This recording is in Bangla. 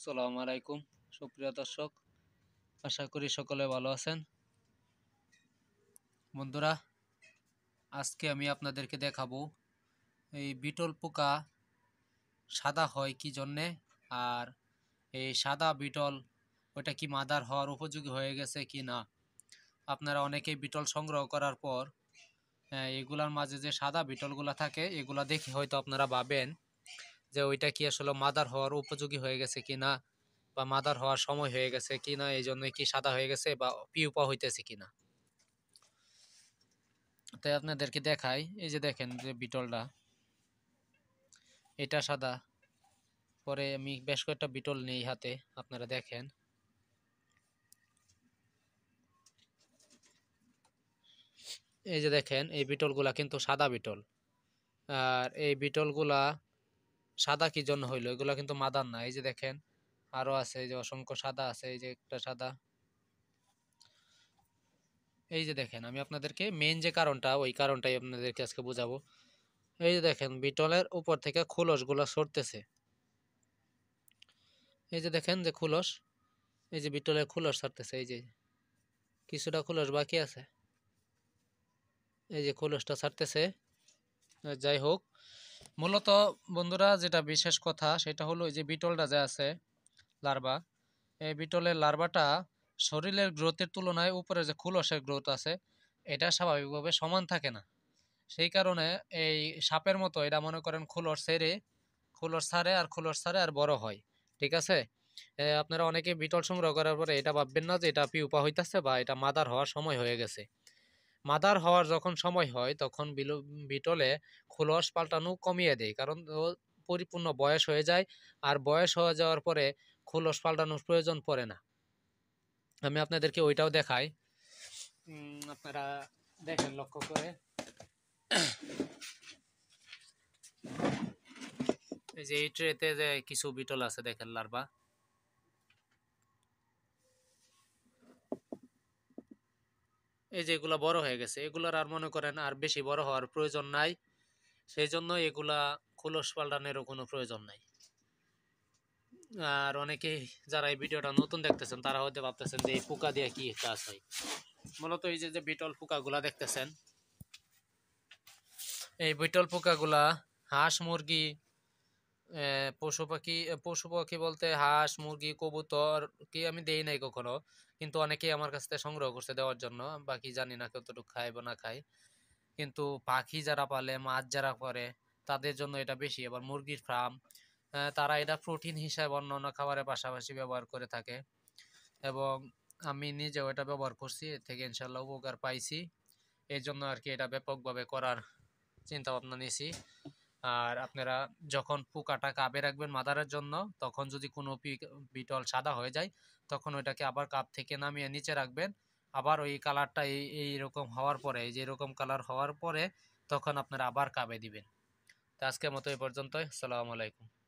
আসসালামু আলাইকুম সুপ্রিয় দর্শক আশা করি সকলে ভালো আছেন বন্ধুরা আজকে আমি আপনাদেরকে দেখাবো এই বিটল পোকা সাদা হয় কি জন্যে আর এই সাদা বিটল ওটা কি মাদার হওয়ার উপযোগী হয়ে গেছে কি না আপনারা অনেকেই বিটল সংগ্রহ করার পর এগুলার মাঝে যে সাদা বিটলগুলো থাকে এগুলা দেখে হয়তো আপনারা ভাবেন যে ওইটা কি আসলে মাদার হওয়ার উপযোগী হয়ে গেছে কিনা বা মাদার হওয়ার সময় হয়ে গেছে কিনা এই জন্য কি সাদা হয়ে গেছে বা পিউপা হইতেছে কিনা তাই আপনাদেরকে দেখাই এই যে দেখেন যে বিটলটা এটা সাদা পরে আমি বেশ কয়েকটা বিটল নেই হাতে আপনারা দেখেন এই যে দেখেন এই বিটলগুলা কিন্তু সাদা বিটল আর এই বিটলগুলা সাদা কি জন্য হইলো এগুলো কিন্তু মাদার না এই যে দেখেন আরো আছে এই যে অসংখ্য সাদা আছে এই যে একটা সাদা এই যে দেখেন আমি আপনাদেরকে মেন যে কারণটা ওই কারণটাই আপনাদেরকে আজকে বোঝাবো এই যে দেখেন বিটলের উপর থেকে খোলসগুলো সরতেছে এই যে দেখেন যে খোলস এই যে বিটলের খোলস সরতেছে এই যে কিছুটা খুলস বাকি আছে এই যে খোলসটা ছাড়তেছে যাই হোক মূলত বন্ধুরা যেটা বিশেষ কথা সেটা হলো এই যে বিটলটা যে আছে লার্বা এই বিটলের লার্বাটা শরীরের গ্রোথের তুলনায় উপরে যে খুলসের গ্রোথ আছে এটা স্বাভাবিকভাবে সমান থাকে না সেই কারণে এই সাপের মতো এটা মনে করেন খুলর সেরে খুলর সারে আর খুলর সারে আর বড় হয় ঠিক আছে আপনারা অনেকে বিটল সংগ্রহ করার পরে এটা ভাববেন না যে এটা পিউপা হইতেছে বা এটা মাদার হওয়ার সময় হয়ে গেছে মাদার হওয়ার যখন সময় হয় তখন বিটলে খোলস পাল্টানো কমিয়ে দেয় কারণ পরিপূর্ণ বয়স হয়ে যায় আর বয়স হয়ে যাওয়ার পরে খোলস পাল্টানোর প্রয়োজন পড়ে না আমি আপনাদেরকে ওইটাও দেখাই আপনারা দেখেন লক্ষ্য করে এই যে এই ট্রেতে যে কিছু বিটল আছে দেখেন লার্ভা এই যে এগুলা বড় হয়ে গেছে এগুলার আর মনে করেন আর বেশি বড় হওয়ার প্রয়োজন নাই সেই জন্য এগুলা খোলস পাল্টানেরও কোনো প্রয়োজন নাই আর অনেকেই যারা এই ভিডিওটা নতুন দেখতেছেন তারা হয়তো ভাবতেছেন যে এই পোকা দিয়ে কি কাজ হয় মূলত এই যে যে বিটল পোকাগুলা দেখতেছেন এই বিটল পোকাগুলা হাঁস মুরগি পশু পাখি পশু পাখি বলতে হাঁস মুরগি কবুতর কি আমি দেই নাই কখনো কিন্তু অনেকেই আমার কাছ থেকে সংগ্রহ করছে দেওয়ার জন্য বাকি জানি না কতটুকু খায় বা না খায় কিন্তু পাখি যারা পালে মাছ যারা করে তাদের জন্য এটা বেশি এবার মুরগির ফার্ম তারা এটা প্রোটিন হিসাবে অন্য অন্য খাবারের পাশাপাশি ব্যবহার করে থাকে এবং আমি নিজেও এটা ব্যবহার করছি এর থেকে ইনশাল্লাহ উপকার পাইছি এই জন্য আর কি এটা ব্যাপকভাবে করার চিন্তা ভাবনা নিয়েছি আর আপনারা যখন পোকাটা কাপে রাখবেন মাদারের জন্য তখন যদি কোনো বিটল সাদা হয়ে যায় তখন ওইটাকে আবার কাপ থেকে নামিয়ে নিচে রাখবেন আবার ওই কালারটা এই এইরকম হওয়ার পরে এই যে এরকম কালার হওয়ার পরে তখন আপনারা আবার কাপে দিবেন তো আজকের মতো এই পর্যন্তই আসসালামু আলাইকুম